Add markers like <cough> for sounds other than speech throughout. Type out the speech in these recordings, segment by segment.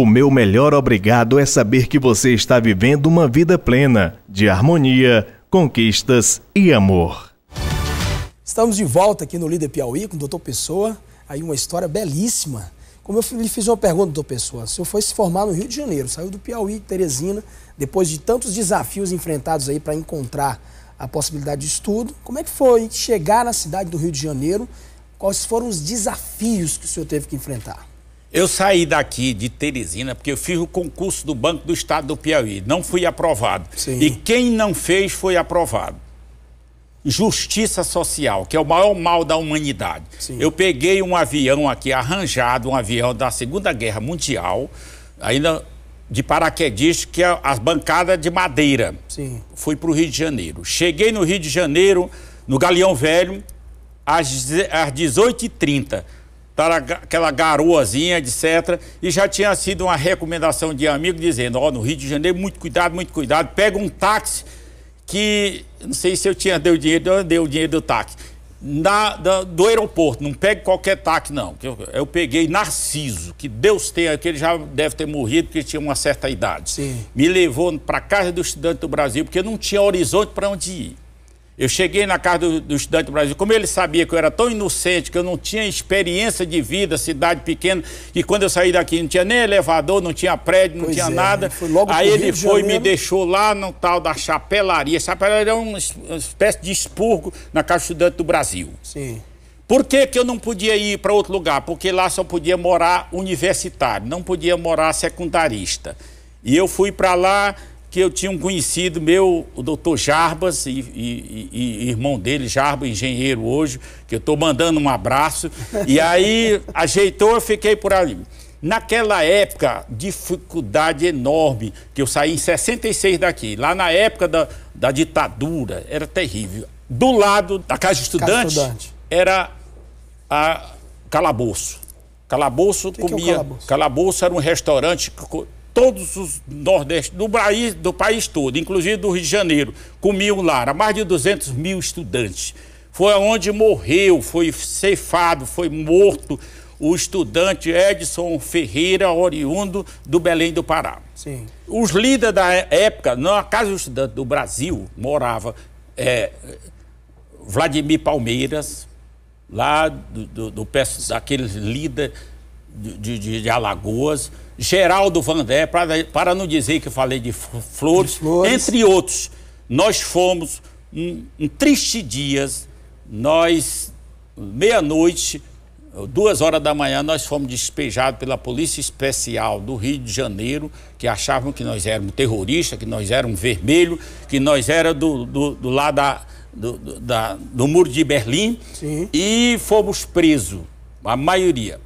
O meu melhor obrigado é saber que você está vivendo uma vida plena, de harmonia, conquistas e amor. Estamos de volta aqui no Líder Piauí com o doutor Pessoa. Aí uma história belíssima. Como eu lhe fiz uma pergunta, doutor Pessoa, o senhor foi se formar no Rio de Janeiro, saiu do Piauí, Teresina, depois de tantos desafios enfrentados aí para encontrar a possibilidade de estudo, como é que foi chegar na cidade do Rio de Janeiro? Quais foram os desafios que o senhor teve que enfrentar? Eu saí daqui de Teresina porque eu fiz o concurso do Banco do Estado do Piauí. Não fui aprovado. Sim. E quem não fez foi aprovado. Justiça social, que é o maior mal da humanidade. Sim. Eu peguei um avião aqui arranjado, um avião da Segunda Guerra Mundial, ainda de paraquedista, que é as bancadas de madeira. Sim. Fui para o Rio de Janeiro. Cheguei no Rio de Janeiro, no Galeão Velho, às, às 18h30 estava aquela garoazinha, etc. E já tinha sido uma recomendação de amigo dizendo: Ó, oh, no Rio de Janeiro, muito cuidado, muito cuidado, pega um táxi que. Não sei se eu tinha deu dinheiro, eu dei o dinheiro do táxi. Na, da, do aeroporto, não pegue qualquer táxi, não. Eu, eu, peguei Narciso, que Deus tenha, que ele já deve ter morrido porque tinha uma certa idade. Sim. Me levou para a Casa do Estudante do Brasil, porque não tinha horizonte para onde ir. Eu cheguei na casa do, do, estudante do Brasil, como ele sabia que eu era tão inocente, que eu não tinha experiência de vida, cidade pequena, e quando eu saí daqui não tinha nem elevador, não tinha prédio, não pois tinha é, nada. Né? Aí ele foi e me deixou lá no tal da chapelaria. Chapelaria é uma espécie de expurgo na casa do estudante do Brasil. Sim. Por que, que eu não podia ir para outro lugar? Porque lá só podia morar universitário, não podia morar secundarista. E eu fui para lá, que eu tinha um conhecido meu, o doutor Jarbas, e, e, e, irmão dele, Jarba, engenheiro hoje, que eu estou mandando um abraço. E aí <laughs> ajeitou, eu fiquei por ali. Naquela época, dificuldade enorme, que eu saí em 66 daqui. Lá na época da, da ditadura, era terrível. Do lado da Casa Estudante, Casa Estudante. era a calabouço. Calabouço que comia. Que é calabouço? calabouço era um restaurante que todos os nordestes do país, do país todo, inclusive do Rio de Janeiro, mil Lara, mais de 200 mil estudantes. Foi onde morreu, foi ceifado, foi morto o estudante Edson Ferreira, oriundo do Belém do Pará. Sim. Os líderes da época, na Casa do Estudante do Brasil, morava é, Vladimir Palmeiras, lá do, do, do daqueles líderes de, de, de Alagoas, Geraldo Vandé, para, para não dizer que falei de flores, de flores, entre outros. Nós fomos um, um triste dias, nós, meia-noite, duas horas da manhã, nós fomos despejados pela Polícia Especial do Rio de Janeiro, que achavam que nós éramos terroristas, que nós éramos vermelho, que nós era do, do, do lado da, do, do, da, do muro de Berlim. Sim. E fomos presos, a maioria.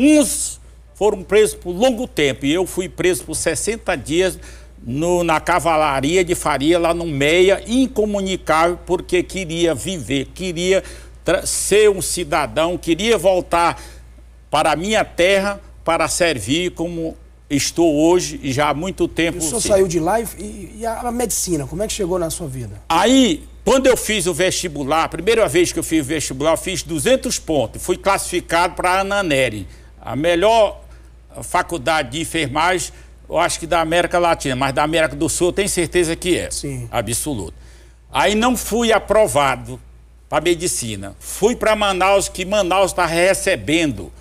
Uns foram presos por longo tempo e eu fui preso por 60 dias no, na cavalaria de Faria, lá no Meia, incomunicável, porque queria viver, queria ser um cidadão, queria voltar para a minha terra para servir como estou hoje e já há muito tempo. o senhor saiu de lá e, e, a medicina, como é que chegou na sua vida? Aí, quando eu fiz o vestibular, a primeira vez que eu fiz o vestibular, eu fiz 200 pontos, fui classificado para a Ananeri a melhor faculdade de enfermagem, eu acho que da América Latina, mas da América do Sul eu tenho certeza que é. Sim. Absoluto. Aí não fui aprovado para medicina. Fui para Manaus, que Manaus está recebendo,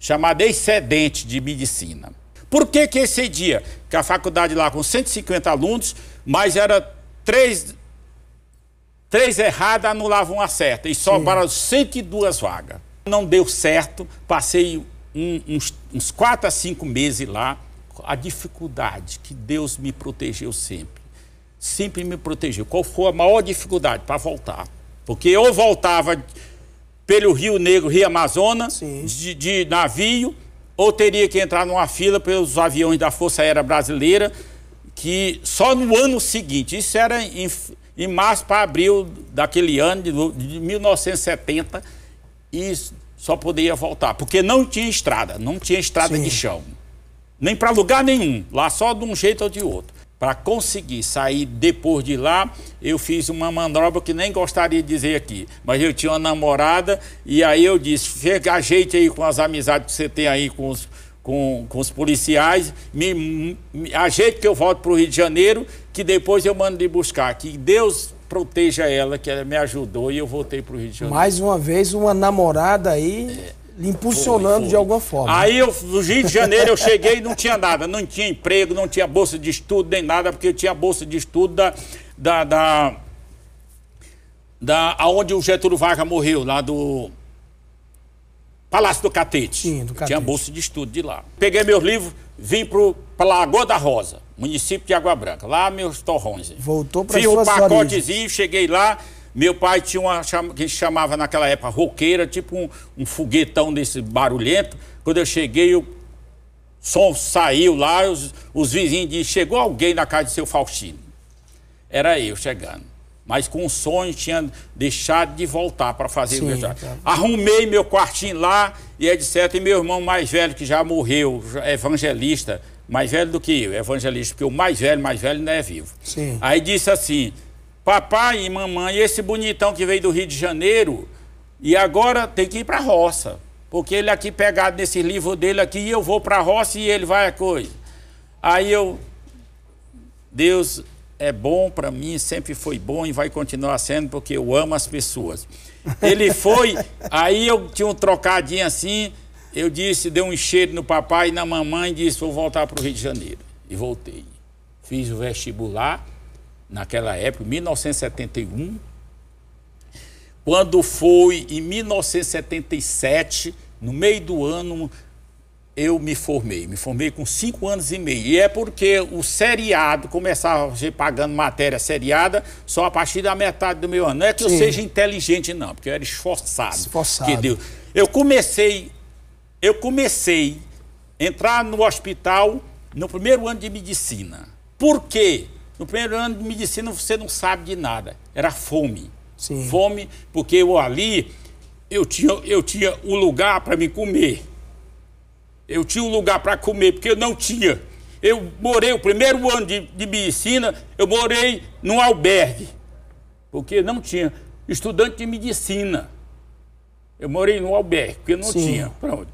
chamada excedente de medicina. Por que que excedia? Que a faculdade lá com 150 alunos, mas era três, três erradas, anulava uma certa, e só para 102 vagas. Não deu certo, passei um, uns, uns quatro a cinco meses lá, a dificuldade que Deus me protegeu sempre. Sempre me protegeu. Qual foi a maior dificuldade para voltar? Porque eu voltava pelo Rio Negro, Rio Amazonas, de, de, navio, ou teria que entrar numa fila pelos aviões da Força Aérea Brasileira, que só no ano seguinte, isso era em, em março para abril daquele ano, de, de 1970, e só poderia voltar, porque não tinha estrada, não tinha estrada Sim. de chão. Nem para lugar nenhum, lá só de um jeito ou de outro. Para conseguir sair depois de lá, eu fiz uma manobra que nem gostaria de dizer aqui, mas eu tinha uma namorada e aí eu disse: chega, ajeite aí com as amizades que você tem aí com os, com, com os policiais, me, me ajeite que eu volto para o Rio de Janeiro, que depois eu mando lhe buscar. Que Deus proteja ela, que ela me ajudou e eu voltei para o Rio de Janeiro. Mais uma vez, uma namorada aí. É impulsionando foi, foi. de alguma forma. Né? Aí eu, no Rio de Janeiro eu cheguei e não tinha nada, não tinha emprego, não tinha bolsa de estudo nem nada, porque eu tinha bolsa de estudo da da da, da aonde o Getúlio Vargas morreu, lá do Palácio do Catete. Sim, do Catete. Tinha bolsa de estudo de lá. Peguei meus livros, vim o para Lagoa da Rosa, município de Água Branca, lá meus torrões. Voltou para Fiz um pacotezinho, cheguei lá, meu pai tinha uma que chamava naquela época roqueira, tipo um, um foguetão desse barulhento. Quando eu cheguei, o som saiu lá, os, os vizinhos diziam, chegou alguém na casa de seu Faustino. Era eu chegando mas com o sonho tinha deixado de voltar para fazer Sim, o meu tá. Arrumei meu quartinho lá e é certo. E meu irmão mais velho, que já morreu, é evangelista, mais velho do que eu, evangelista, porque o mais velho, mais velho não é vivo. Sim. Aí disse assim: papai e mamãe, esse bonitão que veio do Rio de Janeiro, e agora tem que ir para a roça, porque ele aqui pegado nesse livro dele aqui, eu vou para a roça e ele vai a coisa. Aí eu, Deus é bom para mim, sempre foi bom e vai continuar sendo, porque eu amo as pessoas. Ele foi, aí eu tinha um trocadinho assim, eu disse, dei um cheiro no papai e na mamãe e disse, vou voltar para o Rio de Janeiro. E voltei. Fiz o vestibular naquela época, 1971. Quando foi em 1977, no meio do ano, eu me formei. Me formei com cinco anos e meio. E é porque o seriado começava a ser pagando matéria seriada só a partir da metade do meu ano. Não é que Sim. eu seja inteligente, não, porque eu era esforçado. Esforçado. Que Deus. Eu comecei eu comecei a entrar no hospital no primeiro ano de medicina. Por quê? No primeiro ano de medicina você não sabe de nada. Era fome. Sim. Fome, porque eu ali eu tinha, eu tinha um lugar para me comer. Eu tinha um lugar para comer, porque eu não tinha. Eu morei, o primeiro ano de, de medicina, eu morei num albergue, porque não tinha. Estudante de medicina. Eu morei num albergue, porque não Sim. tinha. Pronto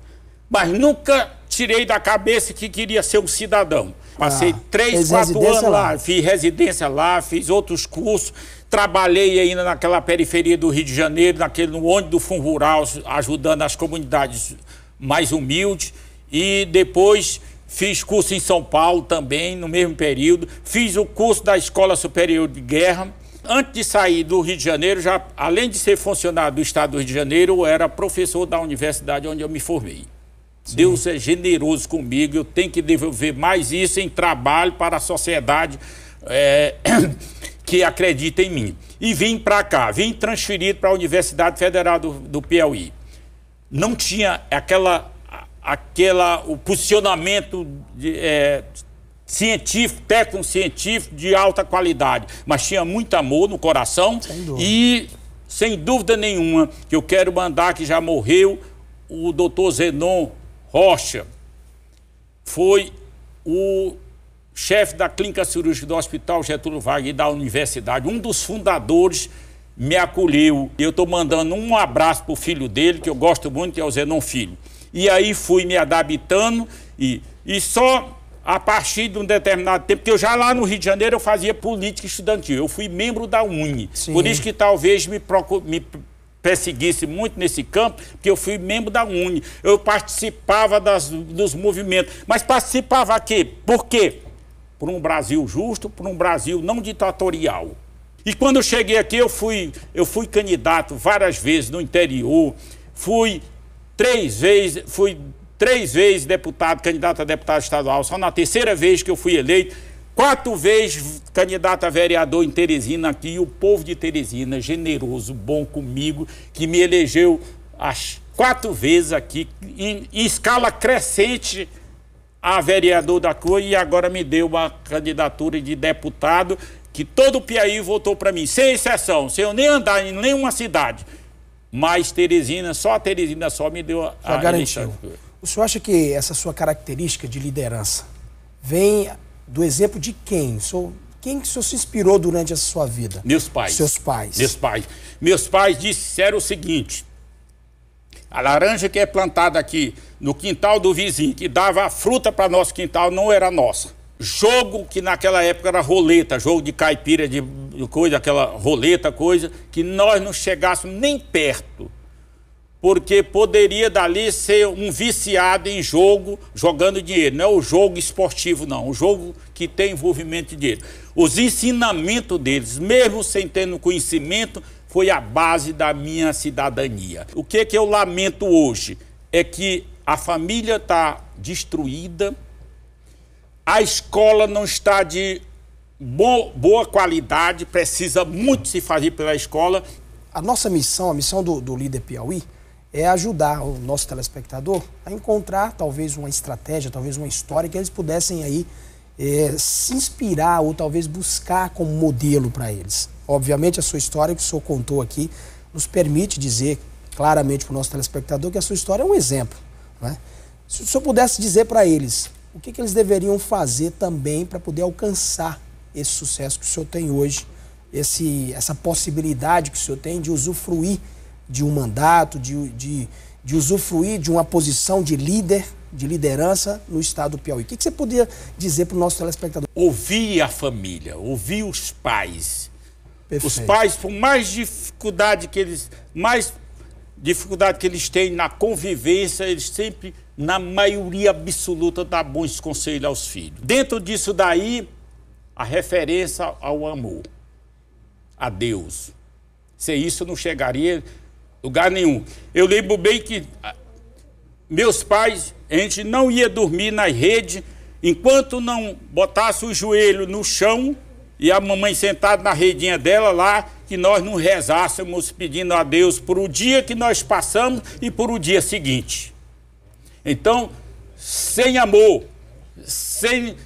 mas nunca tirei da cabeça que queria ser um cidadão. Passei ah, três, quatro anos lá. lá, fiz residência lá, fiz outros cursos, trabalhei ainda naquela periferia do Rio de Janeiro, naquele no ônibus do Fundo Rural, ajudando as comunidades mais humildes. E depois fiz curso em São Paulo também, no mesmo período. Fiz o curso da Escola Superior de Guerra. Antes de sair do Rio de Janeiro, já, além de ser funcionário do Estado do Rio de Janeiro, eu era professor da universidade onde eu me formei. Sim. Deus é generoso comigo, eu tenho que devolver mais isso em trabalho para a sociedade é, <coughs> que acredita em mim. E vim para cá, vim transferido para a Universidade Federal do, do Piauí. Não tinha aquela, aquela o posicionamento de, é, científico, técnico-científico de alta qualidade, mas tinha muito amor no coração sem e, sem dúvida nenhuma, que eu quero mandar que já morreu o doutor Zenon Rocha foi o chefe da clínica cirúrgica do Hospital Getúlio Vargas e da Universidade, um dos fundadores, me acolheu. Eu estou mandando um abraço para o filho dele, que eu gosto muito, que é o Zenon Filho. E aí fui me adaptando e, e só a partir de um determinado tempo, porque eu já lá no Rio de Janeiro eu fazia política estudantil, eu fui membro da UNE. Sim. Por isso que talvez me, procur, me perseguisse muito nesse campo, porque eu fui membro da UNE, eu participava das, dos movimentos, mas participava aqui, por quê? Por um Brasil justo, por um Brasil não ditatorial. E quando eu cheguei aqui, eu fui, eu fui candidato várias vezes no interior, fui três vezes, fui três vezes deputado, candidato a deputado estadual, só na terceira vez que eu fui eleito, Quatro vezes candidato a vereador em Teresina aqui, o povo de Teresina, generoso, bom comigo, que me elegeu as quatro vezes aqui, em, em escala crescente a vereador da Cor e agora me deu uma candidatura de deputado que todo o Piauí votou para mim, sem exceção, sem eu nem andar em nenhuma cidade. Mas Teresina, só a Teresina só me deu a. Já garantiu. O senhor acha que essa sua característica de liderança vem do exemplo de quem? Sou quem que o senhor se inspirou durante a sua vida? Meus pais. Seus pais. Meus pais. Meus pais disseram o seguinte: a laranja que é plantada aqui no quintal do vizinho, que dava a fruta para nosso quintal, não era nossa. Jogo que naquela época era roleta, jogo de caipira, de coisa, aquela roleta, coisa, que nós não chegássemos nem perto porque poderia dali ser um viciado em jogo, jogando dinheiro. Não é o jogo esportivo, não, o jogo que tem envolvimento de dinheiro. Os ensinamentos deles, mesmo sem ter no conhecimento, foi a base da minha cidadania. O que, é que eu lamento hoje é que a família está destruída, a escola não está de boa qualidade, precisa muito se fazer pela escola. A nossa missão, a missão do, do líder Piauí, é ajudar o nosso telespectador a encontrar talvez uma estratégia, talvez uma história que eles pudessem aí é, se inspirar ou talvez buscar como modelo para eles. Obviamente a sua história que o senhor contou aqui nos permite dizer claramente para o nosso telespectador que a sua história é um exemplo. Né? Se o senhor pudesse dizer para eles o que, que eles deveriam fazer também para poder alcançar esse sucesso que o senhor tem hoje, esse, essa possibilidade que o senhor tem de usufruir de um mandato, de, de, de usufruir de uma posição de líder, de liderança no estado do Piauí. O que, que você podia dizer para o nosso telespectador? Ouvir a família, ouvir os pais. Perfeito. Os pais, por mais dificuldade que eles, mais dificuldade que eles têm na convivência, eles sempre, na maioria absoluta, dão bons conselhos aos filhos. Dentro disso daí, a referência ao amor, a Deus. Se isso não chegaria, Lugar nenhum. Eu lembro bem que ah, meus pais, a gente não ia dormir na rede enquanto não botasse o joelho no chão e a mamãe sentada na redinha dela lá, que nós não rezássemos pedindo a Deus por o dia que nós passamos e por o dia seguinte. Então, sem amor, sem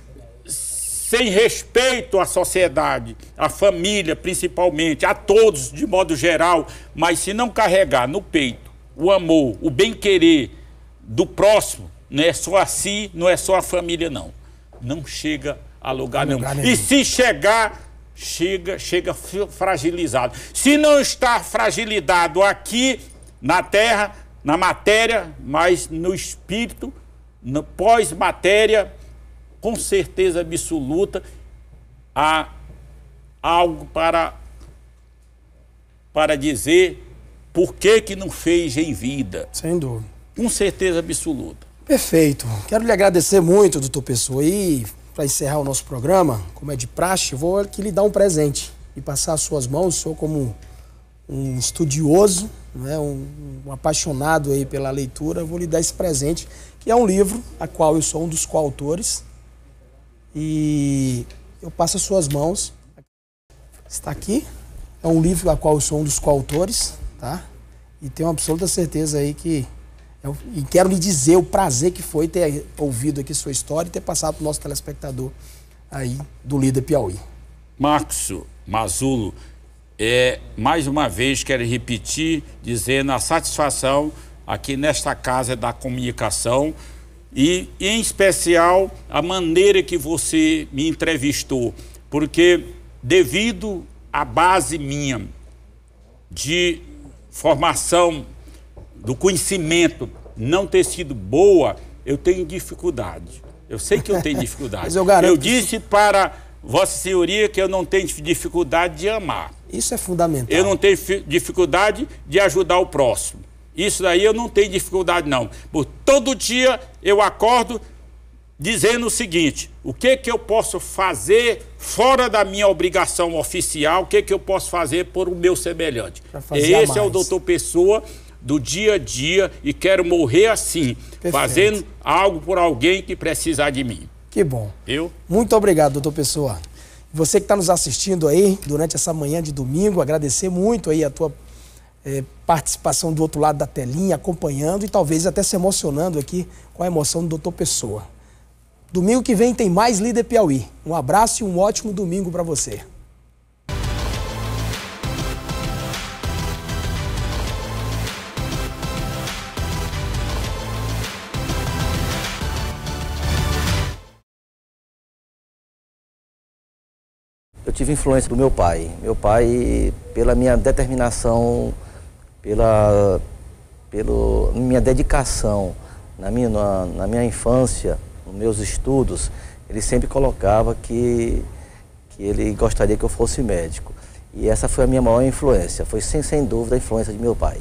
sem respeito à sociedade, à família principalmente, a todos de modo geral, mas se não carregar no peito o amor, o bem-querer do próximo, não é só a si, não é só a família, não. Não chega a lugar, é lugar nenhum. E se chegar, chega, chega fragilizado. Se não está fragilizado aqui na terra, na matéria, mas no espírito, pós-matéria, com certeza absoluta, há algo para, para dizer por que, que não fez em vida. Sem dúvida. Com certeza absoluta. Perfeito. Quero lhe agradecer muito, doutor Pessoa. E para encerrar o nosso programa, como é de praxe, vou aqui lhe dar um presente e passar às suas mãos. Sou como um estudioso, né, um, um, apaixonado aí pela leitura, vou lhe dar esse presente, que é um livro a qual eu sou um dos coautores, e eu passo as suas mãos. Está aqui. É um livro a qual eu sou um dos coautores, tá? E tenho absoluta certeza aí que eu, e quero lhe dizer o prazer que foi ter ouvido aqui sua história e ter passado para o nosso telespectador aí do Líder Piauí. Maxo Mazulo, é, mais uma vez quero repetir, dizer na satisfação aqui nesta casa da comunicação e, em especial, a maneira que você me entrevistou, porque devido à base minha de formação, do conhecimento não ter sido boa, eu tenho dificuldade. Eu sei que eu tenho <laughs> dificuldade. Mas eu, garanto... eu disse para Vossa Senhoria que eu não tenho dificuldade de amar. Isso é fundamental. Eu não tenho dificuldade de ajudar o próximo. Isso daí eu não tenho dificuldade, não. Por todo dia eu acordo dizendo o seguinte: o que que eu posso fazer fora da minha obrigação oficial? O que que eu posso fazer por o meu semelhante? Esse é o doutor Pessoa do dia a dia e quero morrer assim, Perfeito. fazendo algo por alguém que precisar de mim. Que bom. Eu? Muito obrigado, doutor Pessoa. Você que está nos assistindo aí durante essa manhã de domingo, agradecer muito aí a tua é, participação do outro lado da telinha, acompanhando e talvez até se emocionando aqui com a emoção do doutor Pessoa. Domingo que vem tem mais Líder Piauí. Um abraço e um ótimo domingo para você. Eu tive influência do meu pai. Meu pai, pela minha determinação pela pelo, minha dedicação na minha, na, na minha infância, nos meus estudos, ele sempre colocava que, que ele gostaria que eu fosse médico. E essa foi a minha maior influência, foi sem, sem dúvida a influência de meu pai.